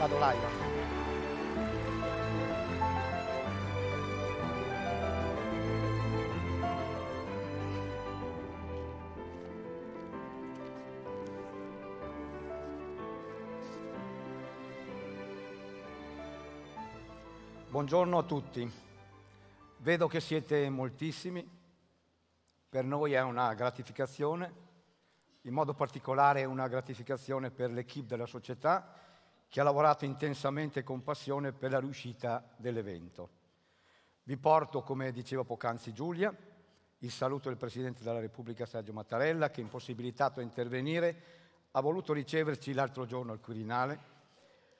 Vado live. Buongiorno a tutti. Vedo che siete moltissimi. Per noi è una gratificazione, in modo particolare una gratificazione per l'equipe della società che ha lavorato intensamente con passione per la riuscita dell'evento. Vi porto, come diceva poc'anzi Giulia, il saluto del Presidente della Repubblica Sergio Mattarella, che impossibilitato a intervenire ha voluto riceverci l'altro giorno al Quirinale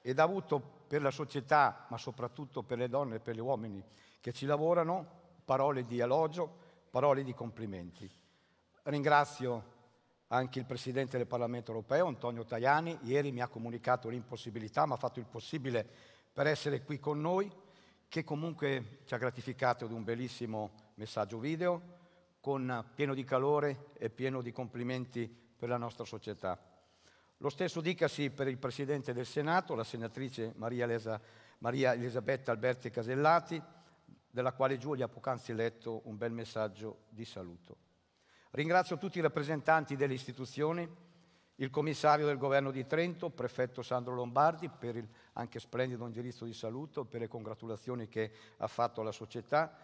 ed ha avuto per la società, ma soprattutto per le donne e per gli uomini che ci lavorano, parole di elogio, parole di complimenti. Ringrazio anche il Presidente del Parlamento europeo, Antonio Tajani, ieri mi ha comunicato l'impossibilità, ma ha fatto il possibile per essere qui con noi, che comunque ci ha gratificato di un bellissimo messaggio video, con, pieno di calore e pieno di complimenti per la nostra società. Lo stesso dicasi per il Presidente del Senato, la senatrice Maria, Elesa, Maria Elisabetta Alberti Casellati, della quale Giulia ha poc'anzi letto un bel messaggio di saluto. Ringrazio tutti i rappresentanti delle istituzioni, il commissario del governo di Trento, prefetto Sandro Lombardi, per il anche splendido indirizzo di saluto, per le congratulazioni che ha fatto alla società,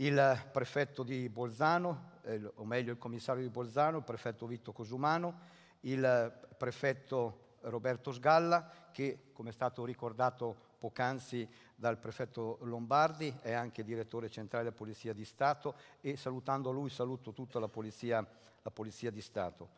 il prefetto di Bolzano, eh, o meglio il commissario di Bolzano, il prefetto Vitto Cosumano, il prefetto Roberto Sgalla, che come è stato ricordato poc'anzi dal prefetto Lombardi, è anche direttore centrale della Polizia di Stato e salutando lui saluto tutta la Polizia, la polizia di Stato.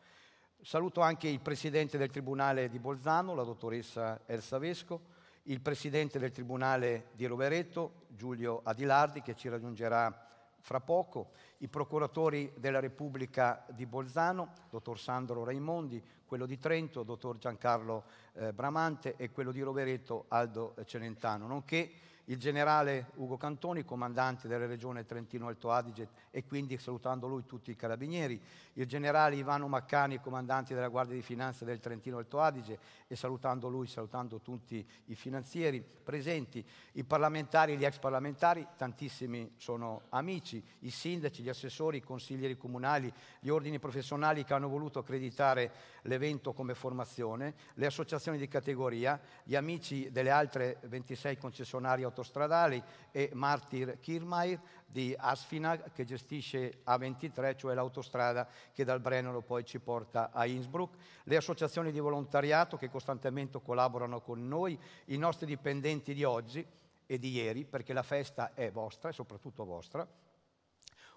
Saluto anche il presidente del Tribunale di Bolzano, la dottoressa Elsa Vesco, il presidente del Tribunale di Rovereto, Giulio Adilardi, che ci raggiungerà fra poco, i procuratori della Repubblica di Bolzano, dottor Sandro Raimondi, quello di Trento, dottor Giancarlo eh, Bramante e quello di Rovereto, Aldo eh, Celentano, nonché il generale Ugo Cantoni, comandante della regione Trentino-Alto Adige e quindi salutando lui tutti i carabinieri, il generale Ivano Maccani, comandante della Guardia di Finanza del Trentino-Alto Adige e salutando lui, salutando tutti i finanzieri presenti, i parlamentari, gli ex parlamentari, tantissimi sono amici, i sindaci, gli assessori, i consiglieri comunali, gli ordini professionali che hanno voluto accreditare l'evento come formazione, le associazioni di categoria, gli amici delle altre 26 concessionarie autostradali e Martir Kirmair di Asfinag che gestisce A23, cioè l'autostrada che dal Brennero poi ci porta a Innsbruck, le associazioni di volontariato che costantemente collaborano con noi, i nostri dipendenti di oggi e di ieri, perché la festa è vostra e soprattutto vostra,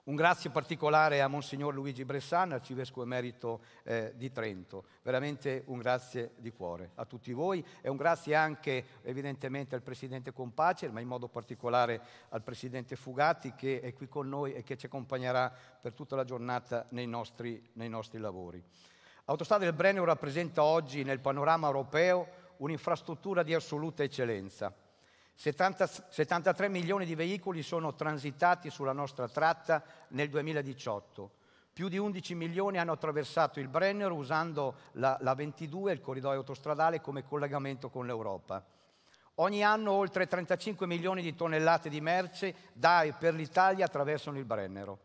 un grazie particolare a Monsignor Luigi Bressan, arcivescovo emerito eh, di Trento. Veramente un grazie di cuore a tutti voi e un grazie anche evidentemente al Presidente Compace, ma in modo particolare al Presidente Fugati che è qui con noi e che ci accompagnerà per tutta la giornata nei nostri, nei nostri lavori. Autostrada del Brennero rappresenta oggi nel panorama europeo un'infrastruttura di assoluta eccellenza 70, 73 milioni di veicoli sono transitati sulla nostra tratta nel 2018. Più di 11 milioni hanno attraversato il Brennero usando la, la 22, il corridoio autostradale, come collegamento con l'Europa. Ogni anno oltre 35 milioni di tonnellate di merce da e per l'Italia attraversano il Brennero.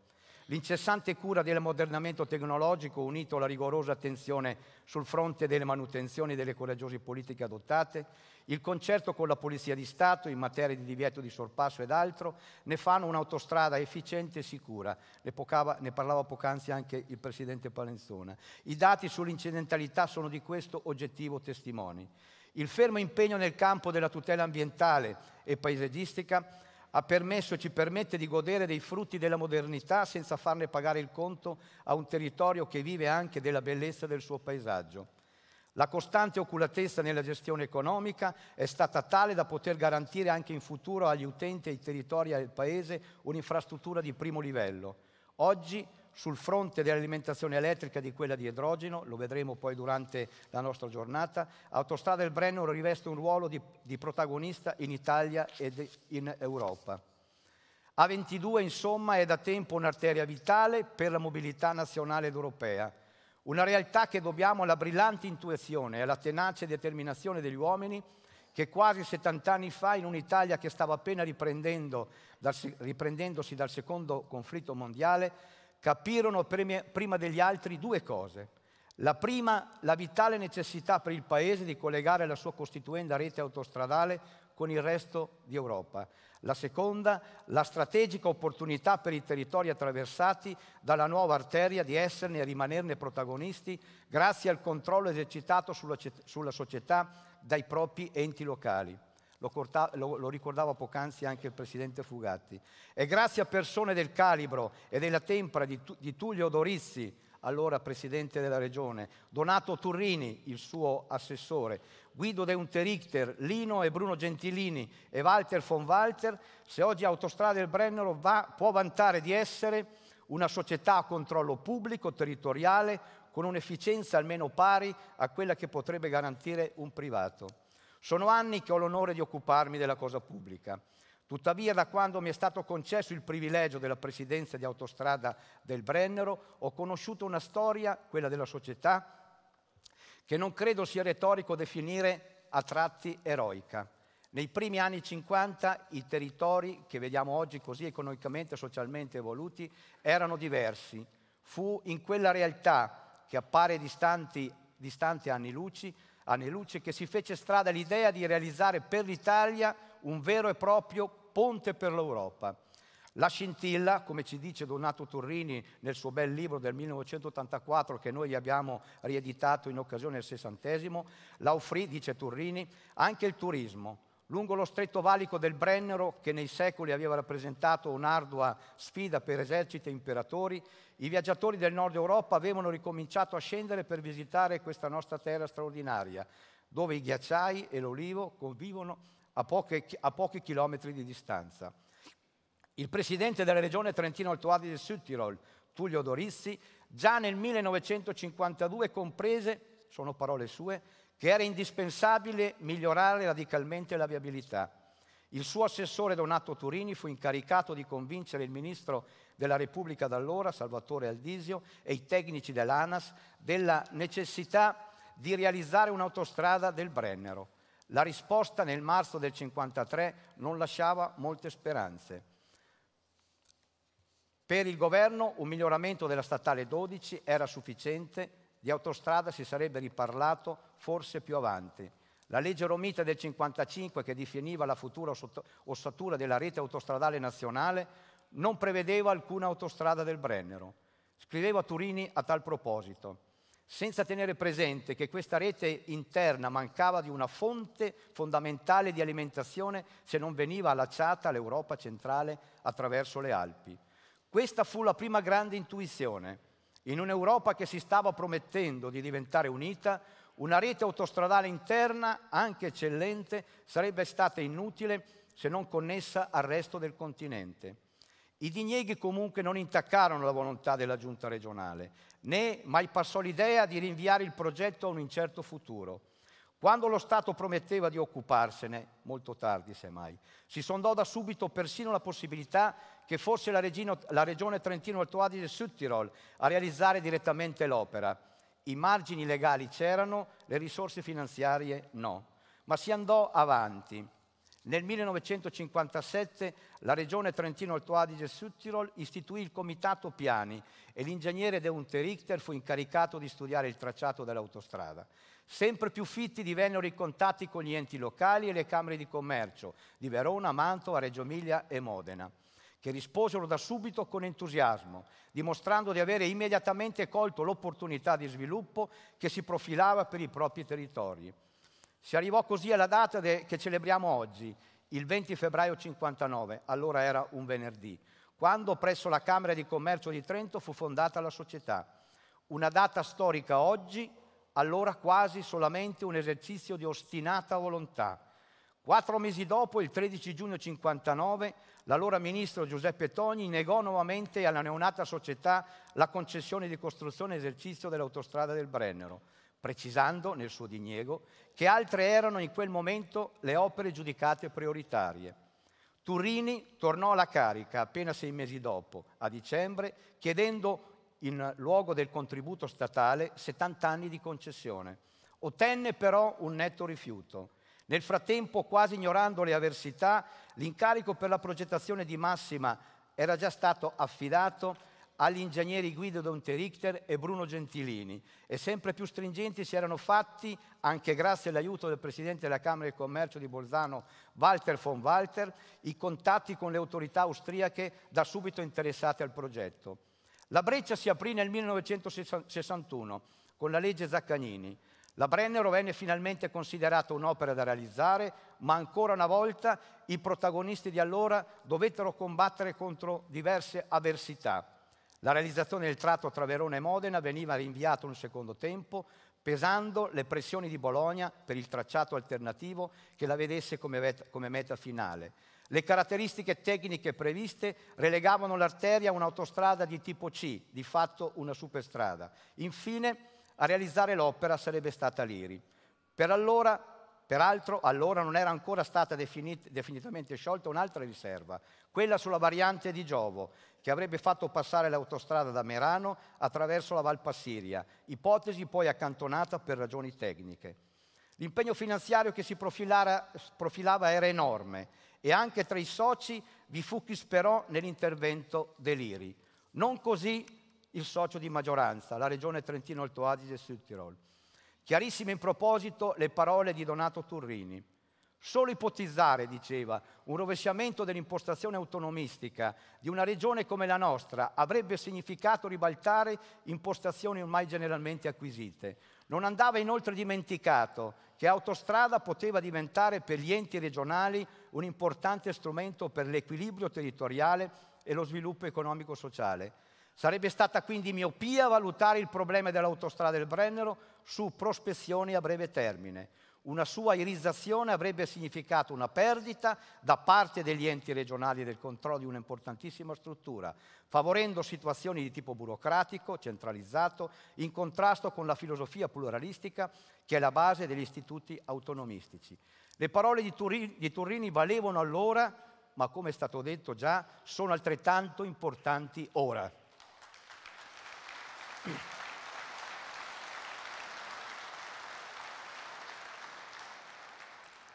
L'incessante cura dell'ammodernamento tecnologico, unito alla rigorosa attenzione sul fronte delle manutenzioni e delle coraggiose politiche adottate, il concerto con la Polizia di Stato in materia di divieto di sorpasso ed altro, ne fanno un'autostrada efficiente e sicura. Ne, pocava, ne parlava poc'anzi anche il Presidente Palenzona. I dati sull'incidentalità sono di questo oggettivo testimoni. Il fermo impegno nel campo della tutela ambientale e paesaggistica ha permesso e ci permette di godere dei frutti della modernità senza farne pagare il conto a un territorio che vive anche della bellezza del suo paesaggio. La costante oculatezza nella gestione economica è stata tale da poter garantire anche in futuro agli utenti e ai territori del Paese un'infrastruttura di primo livello. Oggi sul fronte dell'alimentazione elettrica di quella di idrogeno, lo vedremo poi durante la nostra giornata, Autostrada del Brennero riveste un ruolo di, di protagonista in Italia ed in Europa. A22 insomma è da tempo un'arteria vitale per la mobilità nazionale ed europea, una realtà che dobbiamo alla brillante intuizione e alla tenace determinazione degli uomini che quasi 70 anni fa in un'Italia che stava appena riprendendo, dal, riprendendosi dal secondo conflitto mondiale capirono prima degli altri due cose. La prima, la vitale necessità per il Paese di collegare la sua costituenda rete autostradale con il resto di Europa. La seconda, la strategica opportunità per i territori attraversati dalla nuova arteria di esserne e rimanerne protagonisti grazie al controllo esercitato sulla, società dai propri enti locali lo, corta, lo, lo ricordava poc'anzi anche il presidente Fugatti. E grazie a persone del calibro e della tempra di, di Tullio Dorizzi, allora presidente della regione, Donato Turrini, il suo assessore, Guido De Unterichter, Lino e Bruno Gentilini e Walter von Walter, se oggi Autostrada del Brennero va, può vantare di essere una società a controllo pubblico, territoriale, con un'efficienza almeno pari a quella che potrebbe garantire un privato. Sono anni che ho l'onore di occuparmi della cosa pubblica. Tuttavia, da quando mi è stato concesso il privilegio della presidenza di Autostrada del Brennero, ho conosciuto una storia, quella della società, che non credo sia retorico definire a tratti eroica. Nei primi anni 50 i territori che vediamo oggi così economicamente e socialmente evoluti erano diversi. Fu in quella realtà che appare distanti, distanti anni luci Aneluce che si fece strada l'idea di realizzare per l'Italia un vero e proprio ponte per l'Europa. La scintilla, come ci dice Donato Turrini nel suo bel libro del 1984 che noi abbiamo rieditato in occasione del sessantesimo, la offrì, dice Turrini, anche il turismo, lungo lo stretto valico del Brennero, che nei secoli aveva rappresentato un'ardua sfida per eserciti e imperatori, i viaggiatori del nord Europa avevano ricominciato a scendere per visitare questa nostra terra straordinaria, dove i ghiacciai e l'olivo convivono a, poche, a pochi chilometri di distanza. Il presidente della regione Trentino-Alto Adige del Sud Tirol, Tullio Dorizzi, già nel 1952 comprese, sono parole sue, che era indispensabile migliorare radicalmente la viabilità. Il suo assessore Donato Turini fu incaricato di convincere il ministro della Repubblica d'allora, Salvatore Aldisio, e i tecnici dell'ANAS della necessità di realizzare un'autostrada del Brennero. La risposta nel marzo del 1953 non lasciava molte speranze. Per il governo un miglioramento della statale 12 era sufficiente di autostrada si sarebbe riparlato forse più avanti. La legge Romita del 1955, che definiva la futura ossatura della rete autostradale nazionale, non prevedeva alcuna autostrada del Brennero. Scriveva Turini a tal proposito senza tenere presente che questa rete interna mancava di una fonte fondamentale di alimentazione se non veniva allacciata all'Europa centrale attraverso le Alpi. Questa fu la prima grande intuizione in un'Europa che si stava promettendo di diventare unita, una rete autostradale interna, anche eccellente, sarebbe stata inutile se non connessa al resto del continente. I dinieghi comunque non intaccarono la volontà della giunta regionale, né mai passò l'idea di rinviare il progetto a un incerto futuro. Quando lo Stato prometteva di occuparsene, molto tardi semmai, si sondò da subito persino la possibilità che fosse la, regino, la regione Trentino-Alto Adige-Südtirol a realizzare direttamente l'opera. I margini legali c'erano, le risorse finanziarie no. Ma si andò avanti. Nel 1957 la regione Trentino-Alto Adige-Südtirol istituì il comitato Piani e l'ingegnere De Unterichter fu incaricato di studiare il tracciato dell'autostrada. Sempre più fitti divennero i contatti con gli enti locali e le Camere di Commercio di Verona, Mantova, Reggio Emilia e Modena, che risposero da subito con entusiasmo, dimostrando di avere immediatamente colto l'opportunità di sviluppo che si profilava per i propri territori. Si arrivò così alla data de- che celebriamo oggi, il 20 febbraio 59, allora era un venerdì, quando presso la Camera di Commercio di Trento fu fondata la società. Una data storica oggi allora quasi solamente un esercizio di ostinata volontà. Quattro mesi dopo, il 13 giugno 59, l'allora ministro Giuseppe Togni negò nuovamente alla neonata società la concessione di costruzione e esercizio dell'autostrada del Brennero, precisando nel suo diniego che altre erano in quel momento le opere giudicate prioritarie. Turini tornò alla carica appena sei mesi dopo, a dicembre, chiedendo in luogo del contributo statale 70 anni di concessione. Ottenne però un netto rifiuto. Nel frattempo, quasi ignorando le avversità, l'incarico per la progettazione di Massima era già stato affidato agli ingegneri Guido Donterichter e Bruno Gentilini e sempre più stringenti si erano fatti, anche grazie all'aiuto del Presidente della Camera di Commercio di Bolzano, Walter von Walter, i contatti con le autorità austriache da subito interessate al progetto. La breccia si aprì nel 1961 con la legge Zaccagnini. La Brennero venne finalmente considerata un'opera da realizzare, ma ancora una volta i protagonisti di allora dovettero combattere contro diverse avversità. La realizzazione del tratto tra Verona e Modena veniva rinviata un secondo tempo, pesando le pressioni di Bologna per il tracciato alternativo che la vedesse come, meta finale. Le caratteristiche tecniche previste relegavano l'arteria a un'autostrada di tipo C, di fatto una superstrada. Infine, a realizzare l'opera sarebbe stata l'IRI. Per allora, peraltro, allora non era ancora stata definit- definitivamente sciolta un'altra riserva, quella sulla variante di Giovo, che avrebbe fatto passare l'autostrada da Merano attraverso la Valpassiria, ipotesi poi accantonata per ragioni tecniche. L'impegno finanziario che si profilava era enorme e anche tra i soci vi fu chi sperò nell'intervento Deliri. Non così il socio di maggioranza, la regione Trentino-Alto Adige e Sud Tirol. Chiarissime in proposito le parole di Donato Turrini. Solo ipotizzare, diceva, un rovesciamento dell'impostazione autonomistica di una regione come la nostra avrebbe significato ribaltare impostazioni ormai generalmente acquisite. Non andava inoltre dimenticato che autostrada poteva diventare per gli enti regionali un importante strumento per l'equilibrio territoriale e lo sviluppo economico-sociale. Sarebbe stata quindi miopia valutare il problema dell'autostrada del Brennero su prospezioni a breve termine. Una sua irizzazione avrebbe significato una perdita da parte degli enti regionali del controllo di un'importantissima struttura, favorendo situazioni di tipo burocratico, centralizzato, in contrasto con la filosofia pluralistica che è la base degli istituti autonomistici. Le parole di Turini, di Turini valevano allora, ma come è stato detto già, sono altrettanto importanti ora.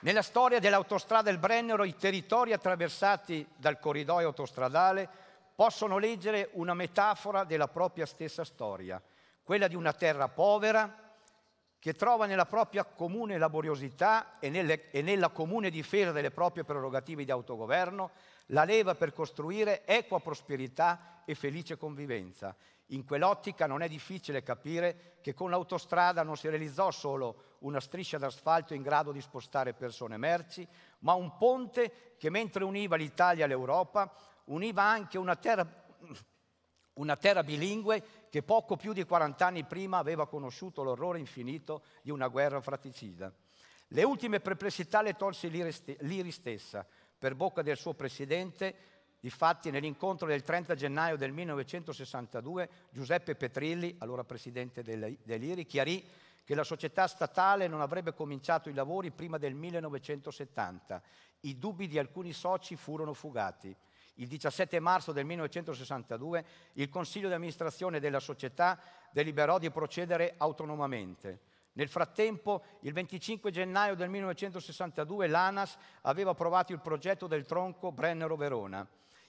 Nella storia dell'autostrada del Brennero i territori attraversati dal corridoio autostradale possono leggere una metafora della propria stessa storia, quella di una terra povera che trova nella propria comune laboriosità e, nelle, e nella comune difesa delle proprie prerogative di autogoverno la leva per costruire equa prosperità e felice convivenza in quell'ottica non è difficile capire che con l'autostrada non si realizzò solo una striscia d'asfalto in grado di spostare persone e merci, ma un ponte che mentre univa l'Italia all'Europa, univa anche una terra, una terra bilingue che poco più di 40 anni prima aveva conosciuto l'orrore infinito di una guerra fraticida. Le ultime perplessità le tolse l'Iri stessa, per bocca del suo presidente, Difatti nell'incontro del 30 gennaio del 1962 Giuseppe Petrilli, allora presidente dell'IRI, chiarì che la società statale non avrebbe cominciato i lavori prima del 1970. I dubbi di alcuni soci furono fugati. Il 17 marzo del 1962 il Consiglio di amministrazione della società deliberò di procedere autonomamente. Nel frattempo, il 25 gennaio del 1962, l'ANAS aveva approvato il progetto del tronco Brennero-Verona.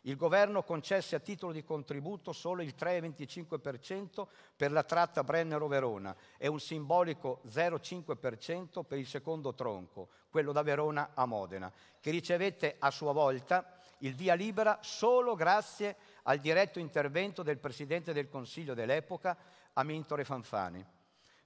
Il governo concesse a titolo di contributo solo il 3,25% per la tratta Brennero-Verona e un simbolico 0,5% per il secondo tronco, quello da Verona a Modena, che ricevette a sua volta il via libera solo grazie al diretto intervento del Presidente del Consiglio dell'epoca, Amintore Fanfani.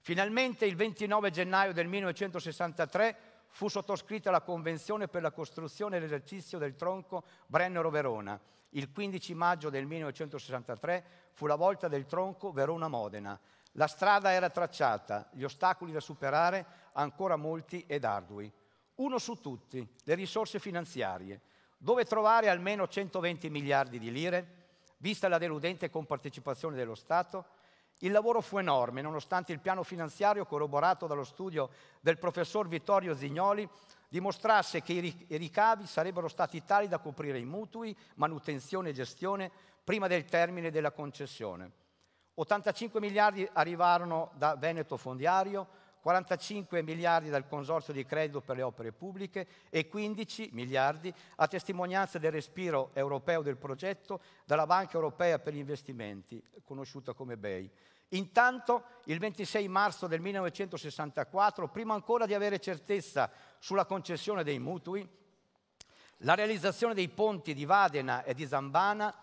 Finalmente il 29 gennaio del 1963 fu sottoscritta la Convenzione per la costruzione e l'esercizio del tronco Brennero-Verona. Il 15 maggio del 1963 fu la volta del tronco Verona-Modena. La strada era tracciata, gli ostacoli da superare ancora molti ed ardui. Uno su tutti, le risorse finanziarie. Dove trovare almeno 120 miliardi di lire? Vista la deludente compartecipazione dello Stato, il lavoro fu enorme, nonostante il piano finanziario corroborato dallo studio del professor Vittorio Zignoli dimostrasse che i ricavi sarebbero stati tali da coprire i mutui, manutenzione e gestione prima del termine della concessione. 85 miliardi arrivarono da Veneto Fondiario, 45 miliardi dal Consorzio di Credito per le Opere Pubbliche e 15 miliardi a testimonianza del respiro europeo del progetto dalla Banca Europea per gli Investimenti, conosciuta come BEI. Intanto, il 26 marzo del 1964, prima ancora di avere certezza sulla concessione dei mutui, la realizzazione dei ponti di Vadena e di Zambana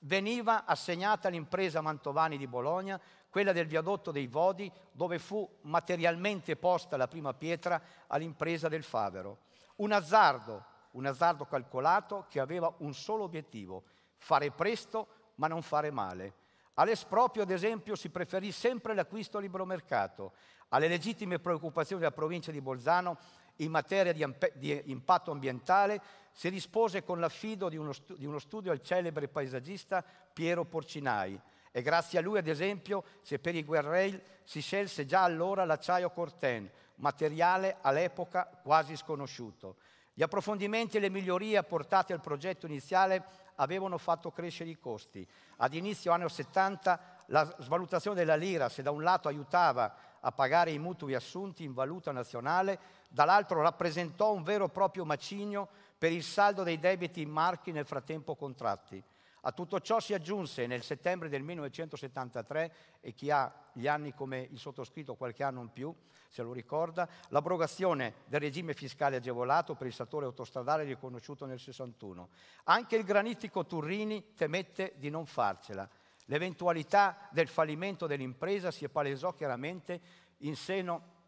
veniva assegnata all'impresa Mantovani di Bologna, quella del viadotto dei Vodi, dove fu materialmente posta la prima pietra all'impresa del Favero. Un azzardo, un azzardo calcolato che aveva un solo obiettivo, fare presto ma non fare male. All'esproprio, ad esempio, si preferì sempre l'acquisto a libero mercato. Alle legittime preoccupazioni della provincia di Bolzano in materia di, impatto ambientale si rispose con l'affido di uno, stu- di uno studio al celebre paesaggista Piero Porcinai e grazie a lui, ad esempio, se per i guerrail si scelse già allora l'acciaio Corten, materiale all'epoca quasi sconosciuto. Gli approfondimenti e le migliorie apportate al progetto iniziale avevano fatto crescere i costi. Ad inizio anni 70 la svalutazione della lira, se da un lato aiutava a pagare i mutui assunti in valuta nazionale, dall'altro rappresentò un vero e proprio macigno per il saldo dei debiti in marchi nel frattempo contratti. A tutto ciò si aggiunse nel settembre del 1973, e chi ha gli anni come il sottoscritto qualche anno in più se lo ricorda, l'abrogazione del regime fiscale agevolato per il settore autostradale riconosciuto nel 61. Anche il granitico Turrini temette di non farcela. L'eventualità del fallimento dell'impresa si palesò chiaramente in seno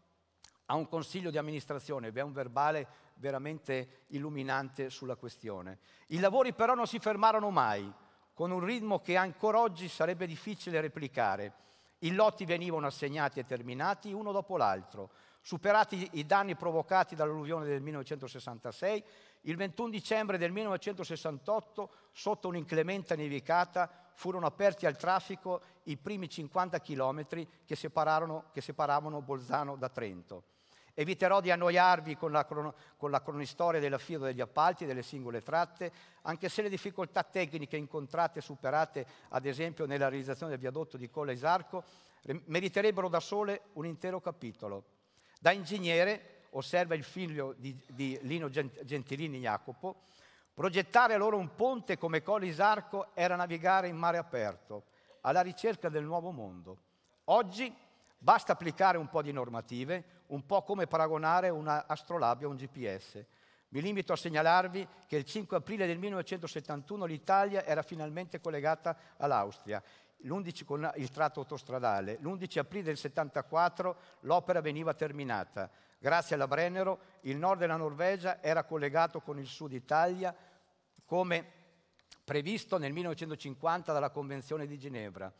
a un consiglio di amministrazione, vi è un verbale veramente illuminante sulla questione. I lavori però non si fermarono mai, con un ritmo che ancora oggi sarebbe difficile replicare. I lotti venivano assegnati e terminati uno dopo l'altro. Superati i danni provocati dall'alluvione del 1966, il 21 dicembre del 1968, sotto un'inclementa nevicata, furono aperti al traffico i primi 50 chilometri che, che separavano Bolzano da Trento. Eviterò di annoiarvi con la, crono, con la cronistoria dell'affido degli appalti, e delle singole tratte, anche se le difficoltà tecniche incontrate e superate, ad esempio nella realizzazione del viadotto di Colla Isarco, meriterebbero da sole un intero capitolo. Da ingegnere, osserva il figlio di, di Lino Gentilini Jacopo, progettare loro un ponte come Colla Isarco era navigare in mare aperto, alla ricerca del nuovo mondo. Oggi basta applicare un po' di normative, un po' come paragonare un'astrolabia a un GPS. Mi limito a segnalarvi che il 5 aprile del 1971 l'Italia era finalmente collegata all'Austria con il tratto autostradale. L'11 aprile del 1974 l'opera veniva terminata. Grazie alla Brennero il nord della Norvegia era collegato con il sud Italia come previsto nel 1950 dalla Convenzione di Ginevra.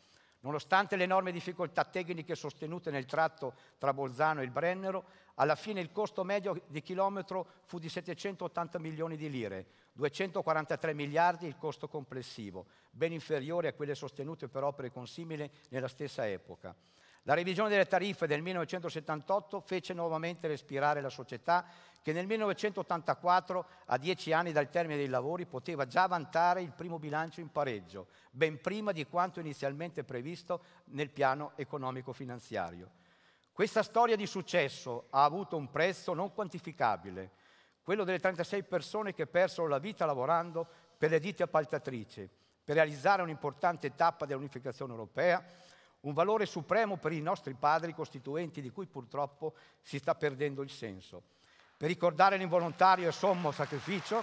Nonostante le enormi difficoltà tecniche sostenute nel tratto tra Bolzano e il Brennero, alla fine il costo medio di chilometro fu di 780 milioni di lire, 243 miliardi il costo complessivo, ben inferiore a quelle sostenute per opere consimili nella stessa epoca. La revisione delle tariffe del 1978 fece nuovamente respirare la società che nel 1984, a dieci anni dal termine dei lavori, poteva già vantare il primo bilancio in pareggio, ben prima di quanto inizialmente previsto nel piano economico-finanziario. Questa storia di successo ha avuto un prezzo non quantificabile, quello delle 36 persone che persero la vita lavorando per le ditte appaltatrici, per realizzare un'importante tappa dell'unificazione europea, un valore supremo per i nostri padri costituenti di cui purtroppo si sta perdendo il senso per ricordare l'involontario e sommo sacrificio.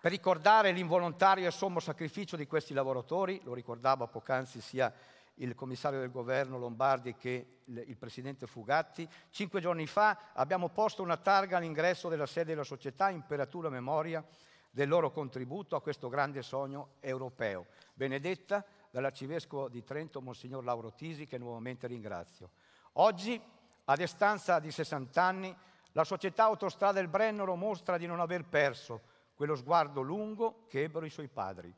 Per ricordare l'involontario e sommo sacrificio di questi lavoratori, lo ricordava poc'anzi sia il commissario del governo Lombardi che il presidente Fugatti, cinque giorni fa abbiamo posto una targa all'ingresso della sede della società in peratura Memoria del loro contributo a questo grande sogno europeo. Benedetta, dall'arcivescovo di Trento, Monsignor Lauro Tisi, che nuovamente ringrazio. Oggi, a distanza di 60 anni, la società Autostrada del Brennero mostra di non aver perso quello sguardo lungo che ebbero i suoi padri.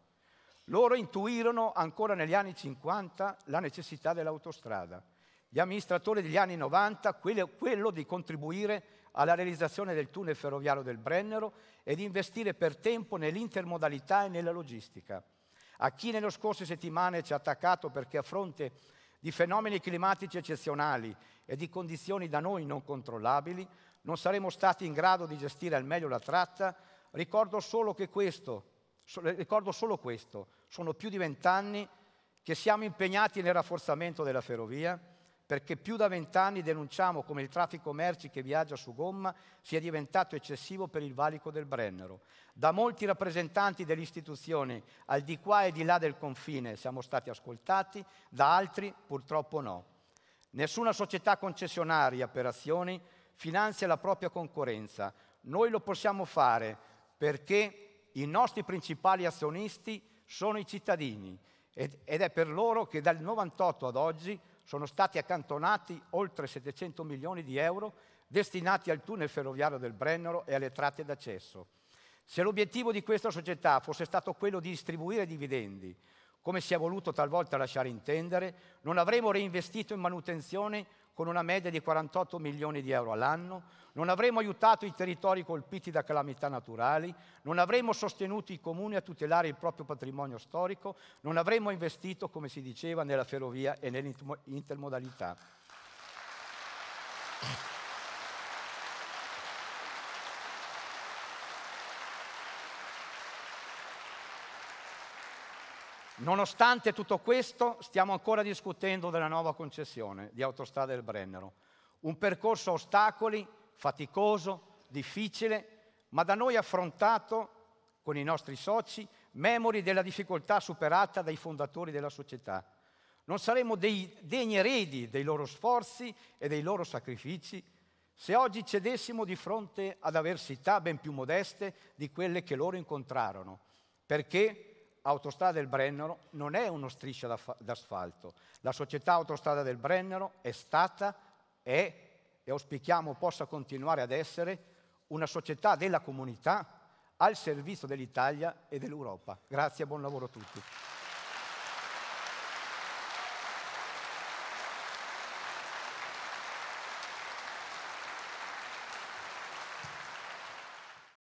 Loro intuirono ancora negli anni 50 la necessità dell'autostrada. Gli amministratori degli anni 90 quello, quello di contribuire alla realizzazione del tunnel ferroviario del Brennero e di investire per tempo nell'intermodalità e nella logistica a chi nelle scorse settimane ci ha attaccato perché a fronte di fenomeni climatici eccezionali e di condizioni da noi non controllabili, non saremo stati in grado di gestire al meglio la tratta, ricordo solo, questo, ricordo solo questo, sono più di vent'anni che siamo impegnati nel rafforzamento della ferrovia, perché più da vent'anni denunciamo come il traffico merci che viaggia su gomma sia diventato eccessivo per il valico del Brennero. Da molti rappresentanti delle istituzioni al di qua e di là del confine siamo stati ascoltati, da altri purtroppo no. Nessuna società concessionaria per azioni finanzia la propria concorrenza. Noi lo possiamo fare perché i nostri principali azionisti sono i cittadini ed è per loro che dal 98 ad oggi sono stati accantonati oltre 700 milioni di euro destinati al tunnel ferroviario del Brennero e alle tratte d'accesso. Se l'obiettivo di questa società fosse stato quello di distribuire dividendi, come si è voluto talvolta lasciare intendere, non avremo reinvestito in manutenzione con una media di 48 milioni di euro all'anno, non avremo aiutato i territori colpiti da calamità naturali, non avremo sostenuto i comuni a tutelare il proprio patrimonio storico, non avremo investito, come si diceva, nella ferrovia e nell'intermodalità. Nonostante tutto questo, stiamo ancora discutendo della nuova concessione di Autostrada del Brennero. Un percorso a ostacoli, faticoso, difficile, ma da noi affrontato con i nostri soci, memori della difficoltà superata dai fondatori della società. Non saremmo dei degni eredi dei loro sforzi e dei loro sacrifici se oggi cedessimo di fronte ad avversità ben più modeste di quelle che loro incontrarono, perché Autostrada del Brennero non è uno striscia d'asfalto. La società Autostrada del Brennero è stata, è e auspichiamo possa continuare ad essere una società della comunità al servizio dell'Italia e dell'Europa. Grazie e buon lavoro a tutti.